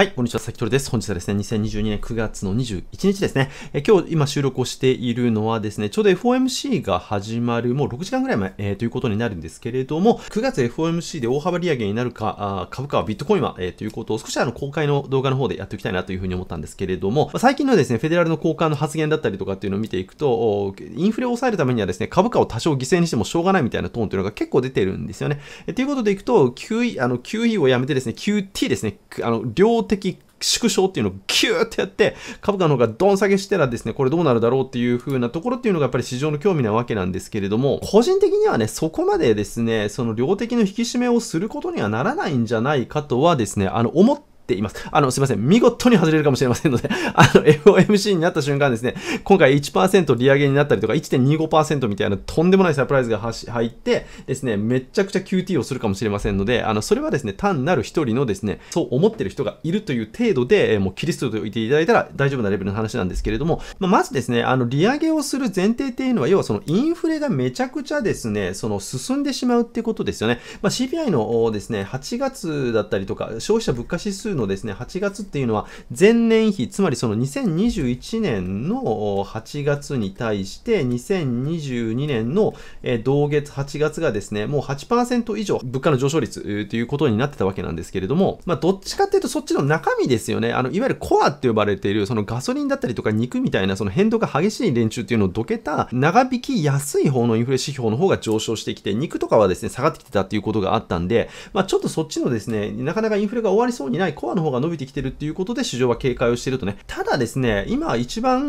はい、こんにちは、さきとるです。本日はですね、2022年9月の21日ですね。え今日、今収録をしているのはですね、ちょうど FOMC が始まるもう6時間ぐらい前、えー、ということになるんですけれども、9月 FOMC で大幅利上げになるか、あ株価はビットコインは、えー、ということを少しあの公開の動画の方でやっておきたいなというふうに思ったんですけれども、まあ、最近のですね、フェデラルの交換の発言だったりとかっていうのを見ていくと、インフレを抑えるためにはですね、株価を多少犠牲にしてもしょうがないみたいなトーンというのが結構出てるんですよね。えということでいくと、QE、あの、QE をやめてですね、QT ですね、あの、両的縮小っていうのをギューってやって、株価の方がドン下げしたらですね、これどうなるだろうっていう風なところっていうのがやっぱり市場の興味なわけなんですけれども、個人的にはね、そこまでですね、その量的の引き締めをすることにはならないんじゃないかとはですね、あの、思っています。あの、すいません。見事に外れるかもしれませんので あの、FOMC になった瞬間ですね、今回1%利上げになったりとか、1.25%みたいなとんでもないサプライズが入ってですね、めちゃくちゃ QT をするかもしれませんので、あの、それはですね、単なる一人のですね、そう思ってる人がいるという程度で、もうキリストと言っていただいたら大丈夫なレベルの話なんですけれども、まあ、まずですね、あの、利上げをする前提っていうのは、要はそのインフレがめちゃくちゃですね、その進んでしまうってことですよね。まあ、CPI のですね、8月だったりとか、消費者物価指数ののですね、8月っていうのは前年比、つまりその2021年の8月に対して2022年の同月8月がですね、もう8%以上物価の上昇率ということになってたわけなんですけれども、まあどっちかっていうとそっちの中身ですよね。あの、いわゆるコアって呼ばれているそのガソリンだったりとか肉みたいなその変動が激しい連中っていうのをどけた長引き安い方のインフレ指標の方が上昇してきて、肉とかはですね、下がってきてたっていうことがあったんで、まあちょっとそっちのですね、なかなかインフレが終わりそうにないコアの方が伸びてきてるっていうことで市場は警戒をしているとね。ただですね、今一番、う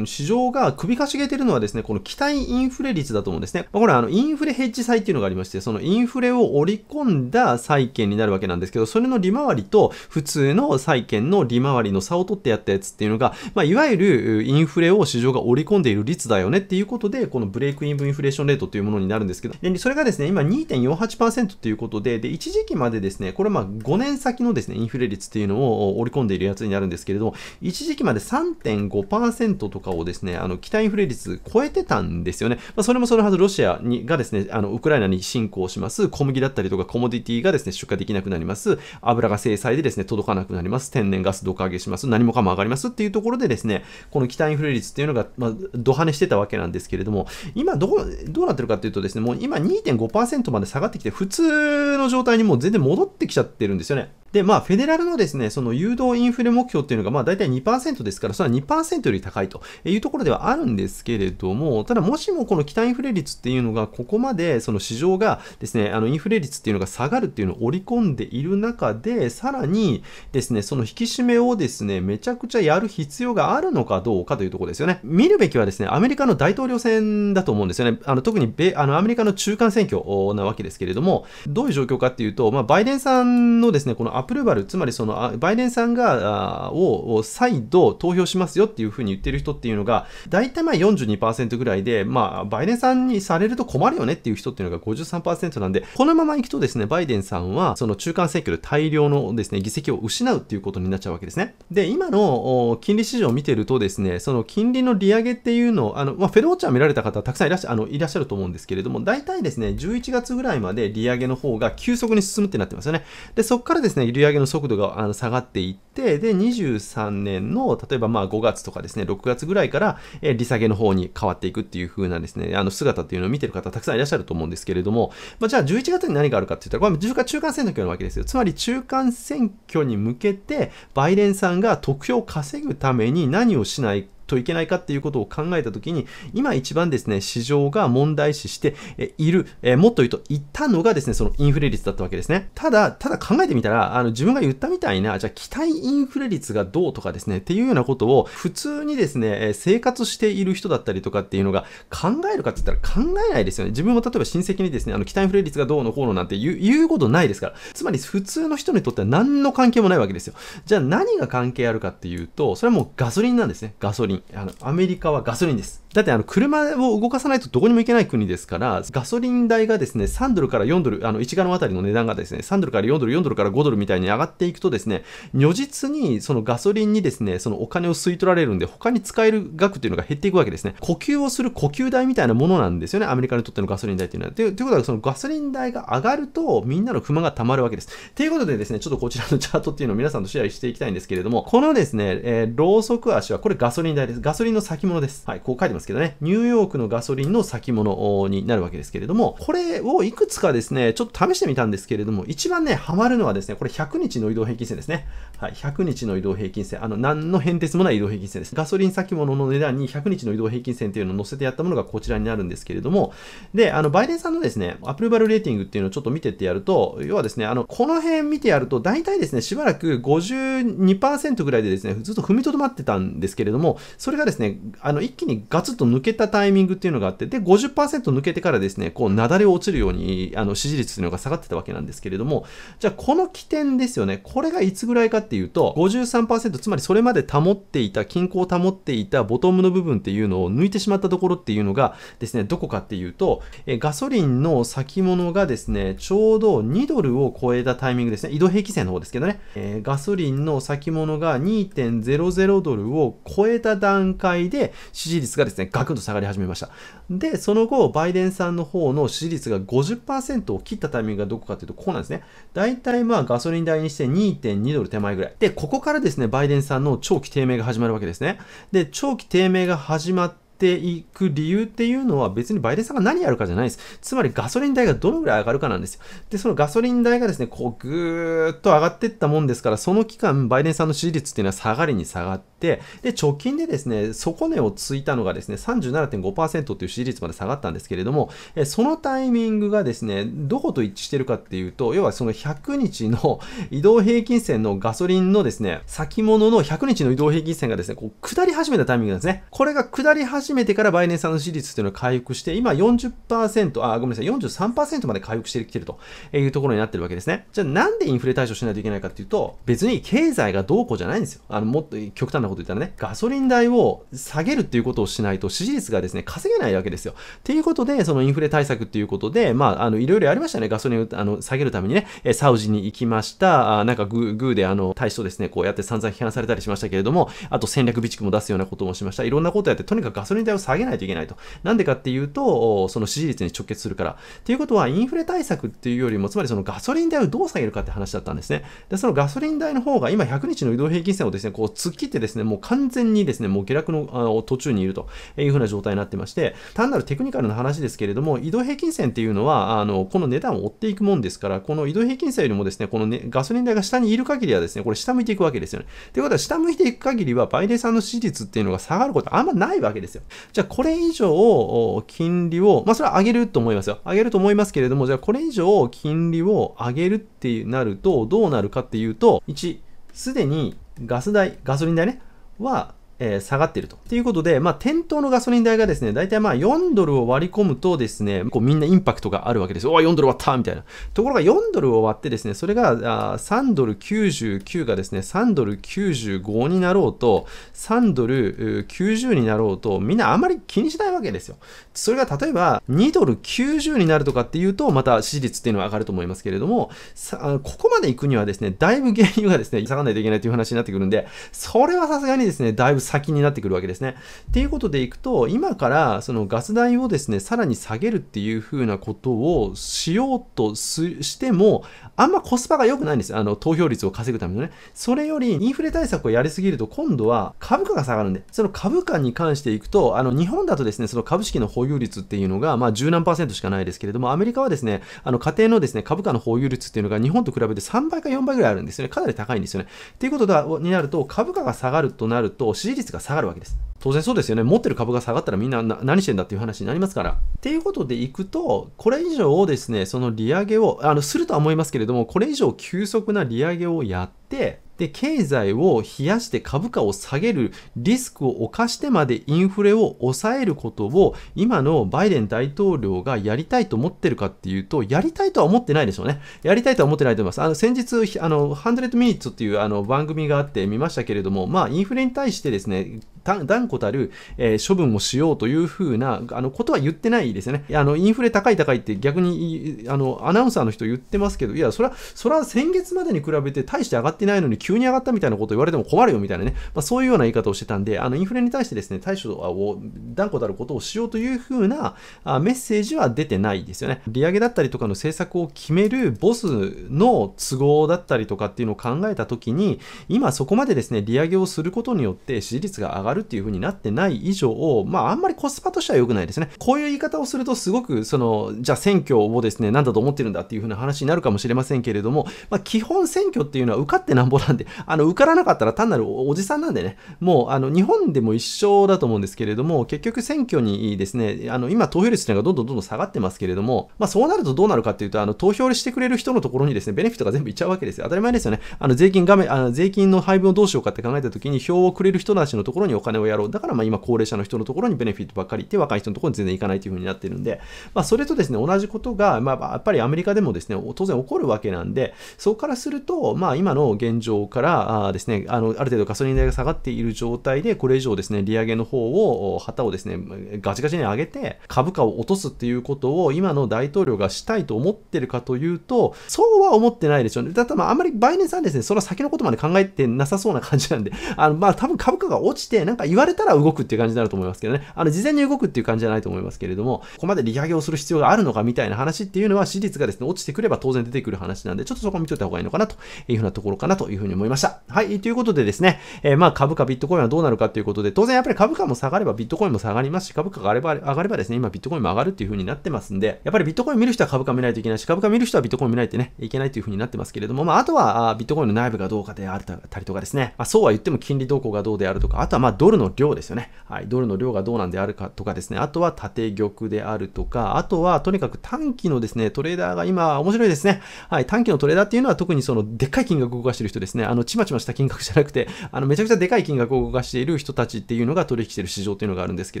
ん、市場が首かしげてるのはですね、この期待インフレ率だと思うんですね。まあ、これはあの、インフレヘッジ債っていうのがありまして、そのインフレを織り込んだ債券になるわけなんですけど、それの利回りと普通の債券の利回りの差を取ってやったやつっていうのが、まあ、いわゆるインフレを市場が織り込んでいる率だよねっていうことで、このブレイクインブインフレーションレートというものになるんですけど、でそれがですね、今2.48%ということで、で、一時期までですね、これまあ5年先のですね、インフレ率っていうのを織り込んでいるやつになるんですけれど、一時期まで3.5%とかをですね、あの、北インフレ率超えてたんですよね。まあ、それもそのはずロシアにがですね、あの、ウクライナに侵攻します、小麦だったりとかコモディティがですね、出荷できなくなります、油が制裁でですね、届かなくなります、天然ガスどか上げします、何もかも上がりますっていうところでですね、この北インフレ率っていうのが、まあ、ド跳ねしてたわけなんですけれども、今どう、どうなってるかっていうとですね、もう今2.5%まで下がってきて、普通の状態にもう全然戻ってきちゃってるんですよね。で、まあ、フェデラルのですね、その誘導インフレ目標っていうのが、まあ、大体2%ですから、それは2%より高いというところではあるんですけれども、ただ、もしもこの北インフレ率っていうのが、ここまで、その市場がですね、あの、インフレ率っていうのが下がるっていうのを織り込んでいる中で、さらにですね、その引き締めをですね、めちゃくちゃやる必要があるのかどうかというところですよね。見るべきはですね、アメリカの大統領選だと思うんですよね。あの、特に米、あの、アメリカの中間選挙なわけですけれども、どういう状況かっていうと、まあ、バイデンさんのですね、このプルバル、つまりそのバイデンさんがを再度投票しますよっていうふうに言ってる人っていうのが、大体まあ42%ぐらいで、まあ、バイデンさんにされると困るよねっていう人っていうのが53%なんで、このままいくとですね、バイデンさんはその中間選挙で大量のですね、議席を失うっていうことになっちゃうわけですね。で、今の金利市場を見てるとですね、その金利の利上げっていうのを、あの、まあ、フェローチャー見られた方たくさんいらっしゃあのいらっしゃると思うんですけれども、大体ですね、11月ぐらいまで利上げの方が急速に進むってなってますよね。で、そこからですね、売上の速度があの下がっていって、で、23年の、例えばまあ5月とかですね、6月ぐらいから、えー、利下げの方に変わっていくっていう風なですね、あの姿っていうのを見てる方たくさんいらっしゃると思うんですけれども、まあ、じゃあ11月に何があるかって言ったら、これ中間選挙のわけですよ。つまり中間選挙に向けて、バイデンさんが得票を稼ぐために何をしないといけないかっていうことを考えたときに、今一番ですね、市場が問題視している、えもっと言うと、言ったのがですね、そのインフレ率だったわけですね。ただ、ただ考えてみたら、あの、自分が言ったみたいな、じゃあ期待インフレ率がどうとかですね、っていうようなことを、普通にですね、生活している人だったりとかっていうのが、考えるかって言ったら考えないですよね。自分も例えば親戚にですね、あの、期待インフレ率がどうのこうのなんて言うことないですから。つまり、普通の人にとっては何の関係もないわけですよ。じゃあ何が関係あるかっていうと、それはもうガソリンなんですね。ガソリン。リンあのアメリカはガソリンですだってあの車を動かさないとどこにも行けない国ですから、ガソリン代がですね、3ドルから4ドル、あの1ガロンあたりの値段がですね、3ドルから4ドル、4ドルから5ドルみたいに上がっていくとですね、如実にそのガソリンにですね、そのお金を吸い取られるんで、他に使える額っていうのが減っていくわけですね。呼吸をする呼吸代みたいなものなんですよね、アメリカにとってのガソリン代っていうのは。ということは、そのガソリン代が上がると、みんなの不満が溜まるわけです。ということでですね、ちょっとこちらのチャートっていうのを皆さんとシェアしていきたいんですけれども、このですね、えー、ローソク足は、これガソリン代です。ガソリンの先物です。はい、こう書いてます。ですけどね、ニューヨークのガソリンの先物になるわけですけれども、これをいくつかですね、ちょっと試してみたんですけれども、一番ね、ハマるのはですね、これ100日の移動平均線ですね。はい、100日の移動平均線、あの、何の変哲もない移動平均線です。ガソリン先物の値段に100日の移動平均線っていうのを載せてやったものがこちらになるんですけれども、で、あの、バイデンさんのですね、アプルバルレーティングっていうのをちょっと見てってやると、要はですね、あの、この辺見てやると、大体ですね、しばらく52%ぐらいでですね、ずっと踏みとどまってたんですけれども、それがですね、あの、一気にガツっと抜けたタイミングっていうのがあって、で、50%抜けてからですね、こう、なだれ落ちるように、あの、支持率というのが下がってたわけなんですけれども、じゃあ、この起点ですよね、これがいつぐらいかっていうと、53%、つまりそれまで保っていた、均衡を保っていたボトムの部分っていうのを抜いてしまったところっていうのがですね、どこかっていうと、えガソリンの先物がですね、ちょうど2ドルを超えたタイミングですね、移動平均線の方ですけどね、えー、ガソリンの先物が2.00ドルを超えた段階で、支持率がですね、ね、ガクンと下がり始めました。で、その後、バイデンさんの方の支持率が50%を切ったタイミングがどこかというと、こうなんですね。大体まあガソリン代にして2.2ドル手前ぐらい。で、ここからですね、バイデンさんの長期低迷が始まるわけですね。で、長期低迷が始まって、ていく理由っていうのは別にバイデンさんが何やるかじゃないです。つまりガソリン代がどのぐらい上がるかなんですよ。で、そのガソリン代がですね、こうぐーっと上がっていったもんですから、その期間バイデンさんの支持率っていうのは下がりに下がって、て、で、直近でですね、底値をついたのがですね、37.5%という支持率まで下がったんですけれども、えそのタイミングがですね、どこと一致してるかっていうと、要はその100日の移動平均線のガソリンのですね、先物の100日の移動平均線がですね、こう下り始めたタイミングなんですね。これが下り始めてからバイネンさんの支持率というのは回復して、今40%、あ、ごめんなさい、43%まで回復してきてるというところになってるわけですね。じゃあなんでインフレ対処しないといけないかっていうと、別に経済がどうこうじゃないんですよ。あの、もっと極端なことこと言ったらね、ガソリン代を下げるっていうことをしないと支持率がですね、稼げないわけですよ。っていうことで、そのインフレ対策っていうことで、まあ、あの、いろいろやりましたね。ガソリンをあの下げるためにね、サウジに行きました。あなんかグー、グーであの、大使とですね、こうやって散々批判されたりしましたけれども、あと戦略備蓄も出すようなこともしました。いろんなことやって、とにかくガソリン代を下げないといけないと。なんでかっていうと、その支持率に直結するから。っていうことは、インフレ対策っていうよりも、つまりそのガソリン代をどう下げるかって話だったんですね。で、そのガソリン代の方が今100日の移動平均線をですね、こう突っ切ってですね、ね、もう完全にですね、もう下落の途中にいるというふうな状態になってまして、単なるテクニカルな話ですけれども、移動平均線っていうのは、あの、この値段を追っていくもんですから、この移動平均線よりもですね、この、ね、ガソリン代が下にいる限りはですね、これ下向いていくわけですよね。ということは、下向いていく限りは、バイデンさんの支持率っていうのが下がることはあんまないわけですよ。じゃあ、これ以上、金利を、まあ、それは上げると思いますよ。上げると思いますけれども、じゃあ、これ以上、金利を上げるってなると、どうなるかっていうと、1、すでにガス代、ガソリン代ね、はえー、下がっていると。ということで、まあ、店頭のガソリン代がですね、大体まあ4ドルを割り込むとですね、こうみんなインパクトがあるわけです。お4ドル割ったみたいな。ところが4ドルを割ってですね、それがあ3ドル99がですね、3ドル95になろうと、3ドル90になろうと、みんなあまり気にしないわけですよ。それが例えば2ドル90になるとかっていうと、また支持率っていうのは上がると思いますけれども、さここまで行くにはですね、だいぶ原油がですね、下がらないといけないという話になってくるんで、それはさすがにですね、だいぶ下先になってくるわけですね。っていうことでいくと、今からそのガス代をですね、さらに下げるっていうふうなことをしようとしても、あんまコスパが良くないんですよ。あの、投票率を稼ぐためのね。それより、インフレ対策をやりすぎると、今度は株価が下がるんで、その株価に関していくと、あの、日本だとですね、その株式の保有率っていうのが、まあ、十何パーセントしかないですけれども、アメリカはですね、あの、家庭のですね、株価の保有率っていうのが日本と比べて3倍か4倍ぐらいあるんですよね。かなり高いんですよね。っていうことになると、株価が下がるとなると、支持率が下がるわけです。当然そうですよね。持ってる株が下がったらみんな何してんだっていう話になりますから。っていうことでいくと、これ以上をですね、その利上げを、あの、するとは思いますけれども、これ以上急速な利上げをやって、で、経済を冷やして株価を下げるリスクを冒してまでインフレを抑えることを今のバイデン大統領がやりたいと思ってるかっていうと、やりたいとは思ってないでしょうね。やりたいとは思ってないと思います。あの、先日、あの、100 minutes っていうあの番組があって見ましたけれども、まあ、インフレに対してですね、断固たる、えー、処分をしようというふうなあのことは言ってないですよね。あのインフレ高い高いって逆にあのアナウンサーの人言ってますけど、いや、それは、それは先月までに比べて大して上がってないのに急に上がったみたいなことを言われても困るよみたいなね、まあ、そういうような言い方をしてたんで、あのインフレに対してですね、対処を断固たることをしようというふうなあメッセージは出てないですよね。利上げだったりとかの政策を決めるボスの都合だったりとかっていうのを考えたときに、今そこまでですね、利上げをすることによって支持率が上がるるっていう風になってない以上を、まあ、あんまりコスパとしては良くないですね。こういう言い方をすると、すごく、その、じゃあ選挙をですね、なんだと思ってるんだっていう風な話になるかもしれませんけれども、まあ、基本選挙っていうのは受かってなんぼなんで、あの、受からなかったら単なるおじさんなんでね、もう、あの、日本でも一緒だと思うんですけれども、結局選挙にですね、あの、今投票率っていうのがどんどんどんどん下がってますけれども、まあ、そうなるとどうなるかっていうと、あの、投票してくれる人のところにですね、ベネフィットが全部いっちゃうわけですよ。当たり前ですよね。あの、税金画面、あの、税金の配分をどうしようかって考えた時に、票をくれる人たちのところにお金をやろう。だからまあ今高齢者の人のところにベネフィットばっかり行って若い人のところに全然行かないというふうになってるんで、まあそれとですね、同じことが、まあやっぱりアメリカでもですね、当然起こるわけなんで、そこからすると、まあ今の現状からあですね、あの、ある程度ガソリン代が下がっている状態で、これ以上ですね、利上げの方を、旗をですね、ガチガチに上げて、株価を落とすっていうことを今の大統領がしたいと思ってるかというと、そうは思ってないでしょうね。だってまああんまりバイデンさんですね、その先のことまで考えてなさそうな感じなんで、あの、まあ多分株価が落ちて、なんか言われたら動くっていう感じになると思いますけどね。あの、事前に動くっていう感じじゃないと思いますけれども、ここまで利上げをする必要があるのかみたいな話っていうのは、私立がですね、落ちてくれば当然出てくる話なんで、ちょっとそこ見といた方がいいのかなというふうなところかなというふうに思いました。はい、ということでですね、えー、まあ株価、ビットコインはどうなるかということで、当然やっぱり株価も下がればビットコインも下がりますし、株価が上がれば上がればですね、今ビットコインも上がるっていうふうになってますんで、やっぱりビットコイン見る人は株価見ないといけないし、株価見る人はビットコイン見ないとね、いけないというふうになってますけれども、まああとはビットコインの内部がどうかであったりとかですね、まあそうは言っても金利動向がどうであるとか、あとはまあドルの量ですよね。はい、ドルの量がどうなんであるかとかですね、あとは縦玉であるとか、あとはとにかく短期のですね、トレーダーが今面白いですね。はい、短期のトレーダーっていうのは特にそのでっかい金額を動かしてる人ですね、あの、ちまちました金額じゃなくて、あの、めちゃくちゃでかい金額を動かしている人たちっていうのが取引してる市場っていうのがあるんですけ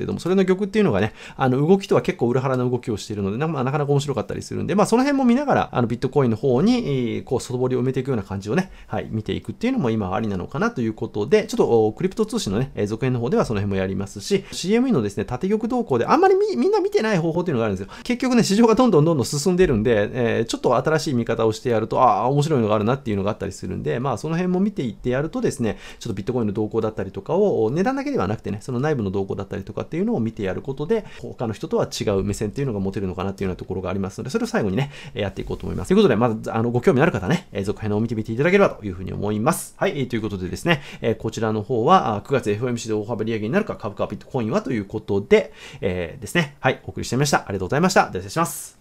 れども、それの玉っていうのがね、あの、動きとは結構裏腹な動きをしているので、な,、まあ、なかなか面白かったりするんで、まあ、その辺も見ながら、あの、ビットコインの方に、えー、こう、外堀を埋めていくような感じをね、はい、見ていくっていうのも今ありなのかなということで、ちょっと、クリプト通信のね、え続編の方ではその辺もやりますし、CME のですね、縦玉動向であんまりみんな見てない方法っていうのがあるんですよ。結局ね、市場がどんどんどんどん進んでるんで、えー、ちょっと新しい見方をしてやると、ああ、面白いのがあるなっていうのがあったりするんで、まあその辺も見ていってやるとですね、ちょっとビットコインの動向だったりとかを、値段だけではなくてね、その内部の動向だったりとかっていうのを見てやることで、他の人とは違う目線っていうのが持てるのかなっていうようなところがありますので、それを最後にね、やっていこうと思います。ということで、まず、あの、ご興味のある方ね、続編を見てみていただければというふうに思います。はい、ということでですね、こちらの方は9月 FM FOMC で大幅利上げになるか、株価ビットコインはということで、えー、ですね。はい、お送りしてみました。ありがとうございました。失礼します。